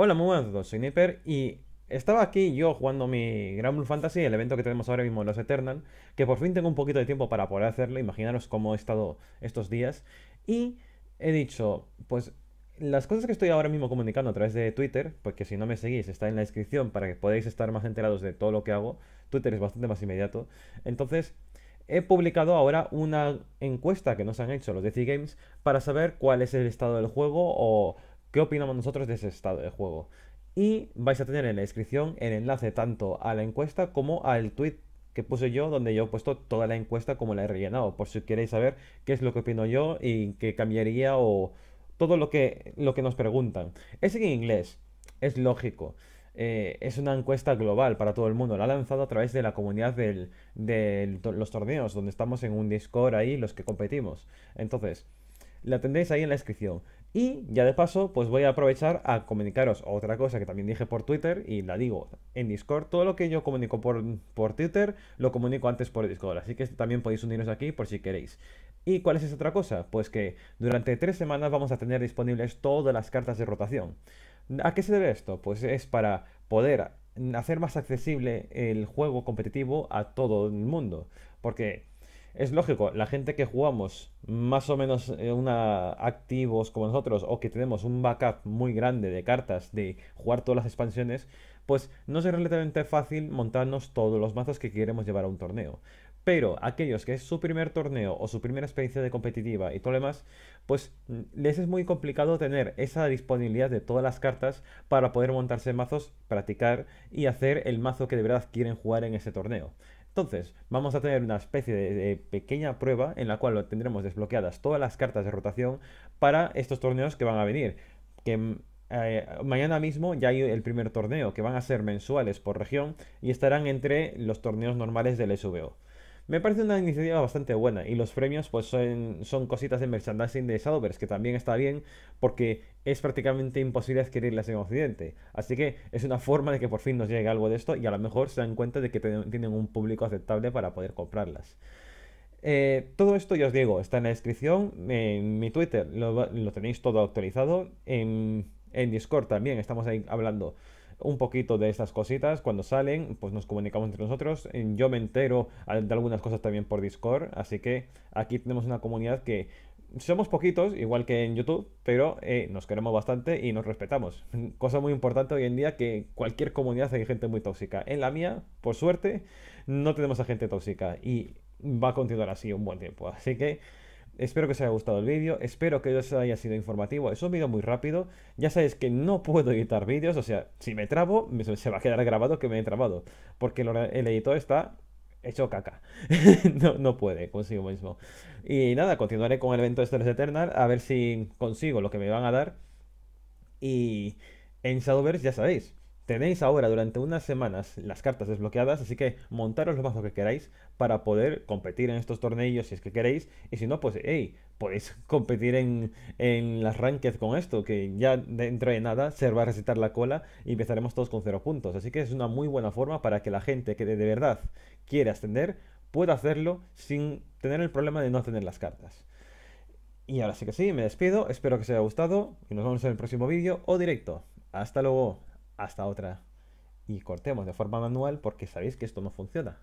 Hola, muy buenas a todos, soy Nipper y estaba aquí yo jugando mi Gran Blue Fantasy, el evento que tenemos ahora mismo en los Eternal, que por fin tengo un poquito de tiempo para poder hacerlo, imaginaros cómo he estado estos días, y he dicho, pues las cosas que estoy ahora mismo comunicando a través de Twitter, porque si no me seguís está en la descripción para que podáis estar más enterados de todo lo que hago, Twitter es bastante más inmediato, entonces he publicado ahora una encuesta que nos han hecho los DC Games para saber cuál es el estado del juego o qué opinamos nosotros de ese estado de juego. Y vais a tener en la descripción el enlace tanto a la encuesta como al tweet que puse yo, donde yo he puesto toda la encuesta como la he rellenado, por si queréis saber qué es lo que opino yo y qué cambiaría o todo lo que, lo que nos preguntan. Es en inglés, es lógico. Eh, es una encuesta global para todo el mundo. La ha lanzado a través de la comunidad de los torneos, donde estamos en un Discord ahí los que competimos. Entonces, la tendréis ahí en la descripción. Y ya de paso, pues voy a aprovechar a comunicaros otra cosa que también dije por Twitter y la digo en Discord. Todo lo que yo comunico por, por Twitter lo comunico antes por Discord, así que también podéis uniros aquí por si queréis. ¿Y cuál es esa otra cosa? Pues que durante tres semanas vamos a tener disponibles todas las cartas de rotación. ¿A qué se debe esto? Pues es para poder hacer más accesible el juego competitivo a todo el mundo. Porque es lógico, la gente que jugamos más o menos eh, una, activos como nosotros o que tenemos un backup muy grande de cartas de jugar todas las expansiones, pues no es relativamente fácil montarnos todos los mazos que queremos llevar a un torneo. Pero aquellos que es su primer torneo o su primera experiencia de competitiva y todo lo demás, pues mm, les es muy complicado tener esa disponibilidad de todas las cartas para poder montarse mazos, practicar y hacer el mazo que de verdad quieren jugar en ese torneo. Entonces, vamos a tener una especie de, pequeña prueba en la cual tendremos desbloqueadas todas las cartas de rotación para estos torneos que van a venir. Que mm, eh, mañana mismo ya hay el primer torneo, que van a ser mensuales por región y estarán entre los torneos normales del SVO. Me parece una iniciativa bastante buena y los premios pues son, son cositas de merchandising de Shadowverse que también está bien porque es prácticamente imposible adquirirlas en Occidente. Así que es una forma de que por fin nos llegue algo de esto y a lo mejor se dan cuenta de que tienen un público aceptable para poder comprarlas. Eh, todo esto ya os digo, está en la descripción, en mi Twitter lo, tenéis todo actualizado, en, en Discord también estamos ahí hablando un poquito de estas cositas cuando salen, pues nos comunicamos entre nosotros. Eh, yo me entero ah, de algunas cosas también por Discord, así que aquí tenemos una comunidad que somos poquitos, igual que en YouTube, pero eh, nos queremos bastante y nos respetamos. Cosa muy importante hoy en día que cualquier comunidad hay gente muy tóxica. En la mía, por suerte, no tenemos a gente tóxica y va a continuar así un buen tiempo. Así que Espero que os haya gustado el vídeo, espero que os haya sido informativo. Es un vídeo muy rápido. Ya sabéis que no puedo editar vídeos, o sea, si me trabo, se va a quedar grabado que me he trabado. Porque el, editor está hecho caca. no, puede consigo mismo. Y nada, continuaré con el evento este de Stories Eternal, a ver si consigo lo que me van a dar. Y en Shadowverse, ya sabéis, Tenéis ahora durante unas semanas las cartas desbloqueadas, así que montaros los mazos que queráis para poder competir en estos tornillos si es que queréis. Y si no, pues, hey, podéis competir en, las ranked con esto, que ya dentro de nada se va a recitar la cola y empezaremos todos con cero puntos. Así que es una muy buena forma para que la gente que de verdad quiere ascender pueda hacerlo sin tener el problema de no tener las cartas. Y ahora sí que sí, me despido, espero que os haya gustado y nos vemos en el próximo vídeo o directo. Hasta luego hasta otra y cortemos de forma manual porque sabéis que esto no funciona.